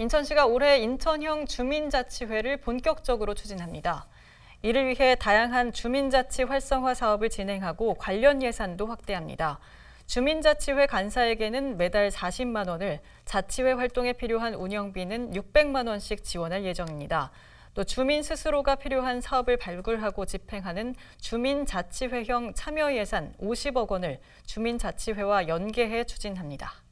인천시가 올해 인천형 주민자치회를 본격적으로 추진합니다. 이를 위해 다양한 주민자치 활성화 사업을 진행하고 관련 예산도 확대합니다. 주민자치회 간사에게는 매달 40만 원을, 자치회 활동에 필요한 운영비는 600만 원씩 지원할 예정입니다. 또 주민 스스로가 필요한 사업을 발굴하고 집행하는 주민자치회형 참여예산 50억 원을 주민자치회와 연계해 추진합니다.